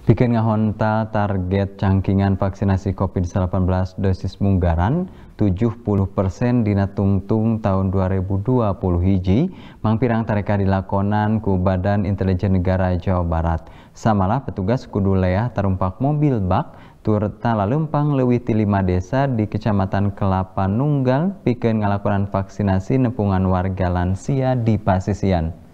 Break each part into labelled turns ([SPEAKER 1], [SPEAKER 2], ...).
[SPEAKER 1] Bikin Ngahonta target cangkingan vaksinasi COVID-19 dosis munggaran 70 persen dina tungtung tahun 2020 hiji mangpirang tareka dilakonan ku Badan Intelijen Negara Jawa Barat. Samalah petugas kudu leah tarumpak mobil bak turta lalempang lewiti lima desa di Kecamatan Kelapa Nunggal bikin ngalakonan vaksinasi nepungan warga lansia di Pasisian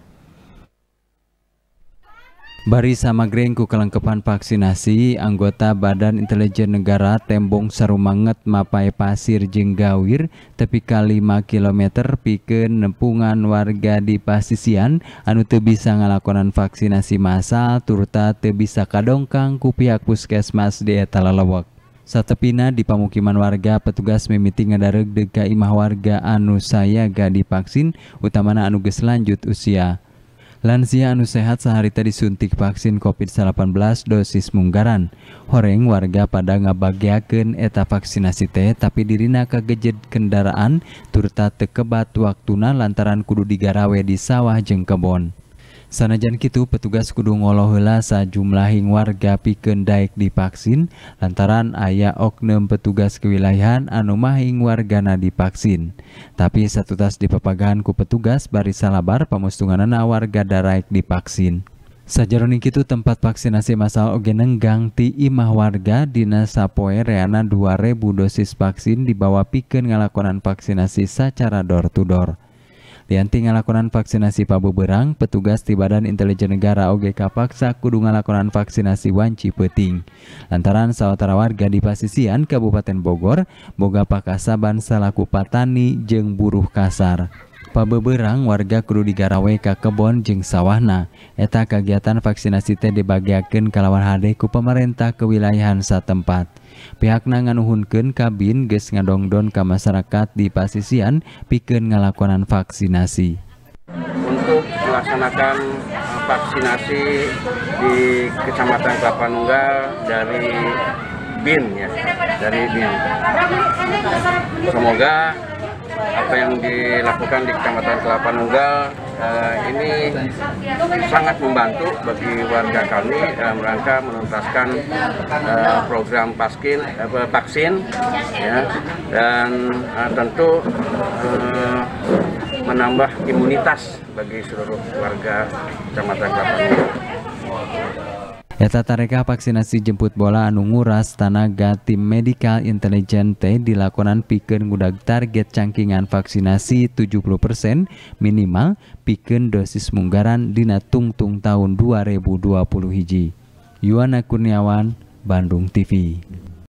[SPEAKER 1] sama grengku kelengkapan vaksinasi anggota Badan Intelijen Negara Tembong Sarumanget Mapai Pasir Jenggawir tepi kali 5 km pikeun nempungan warga di pasisian anu te bisa ngalakonan vaksinasi massal turta te bisa kadongkang ku pihak puskesmas di eta lalawak. Satepina di pamukiman warga petugas mimiti ngadareg deka imah warga anu saya gadi divaksin utamana anu geus usia. Lansia anu sehat sehari tadi suntik vaksin COVID-19 dosis munggaran. Horeng warga pada ngabagiakan eta vaksinasi teh tapi dirina kegejet kendaraan turta tekebat waktuna lantaran kudu digarawe di sawah Jengkebon. kebon. Sanajan kitu petugas kudu ngolo heula sajumlahing warga piken daik divaksin lantaran ayah oknum petugas kewilayahan anu mahing wargana divaksin. Tapi satu tas dipapagahan ku petugas barisan labar pamustunganana warga daraek divaksin. Sajaroning kitu tempat vaksinasi masal oge ganti ti imah warga dina sapoe reana 2000 dosis vaksin dibawa piken ngalakonan vaksinasi secara door to door. Dianti ngalakonan vaksinasi berang, petugas di Badan Intelijen Negara OGK paksa kudu ngalakonan vaksinasi Wanci Peting. Lantaran sawatara warga di Pasisian, Kabupaten Bogor, boga Pakasaban ban salaku patani jeng buruh kasar pabeberang warga Kru digarawe ka kebon Jeng sawahna eta kegiatan vaksinasi teh dibagiakan kalawan HD ku pemerintah kewilayahan satempat pihak nanganuhunkan kabin ges ngadongdon ke masyarakat di pasisian piken ngalakonan vaksinasi
[SPEAKER 2] untuk melaksanakan eh, vaksinasi di Kecamatan Kelapa Nunggal dari BIN ya dari BIN semoga apa yang dilakukan di Kecamatan Kelapa Nunggal uh, ini sangat membantu bagi warga kami dalam eh, rangka menuntaskan uh, program paskin, uh, vaksin ya, dan uh, tentu uh, menambah imunitas bagi seluruh warga Kecamatan Kelapa Nunggal.
[SPEAKER 1] Eta ya, tarekah vaksinasi jemput bola anu nguras tanaga tim medical intelligente dilakonan piken ngudag target cangkingan vaksinasi 70% minimal piken dosis munggaran dina tungtung tahun 2020 hiji. Yuana Kurniawan, Bandung TV.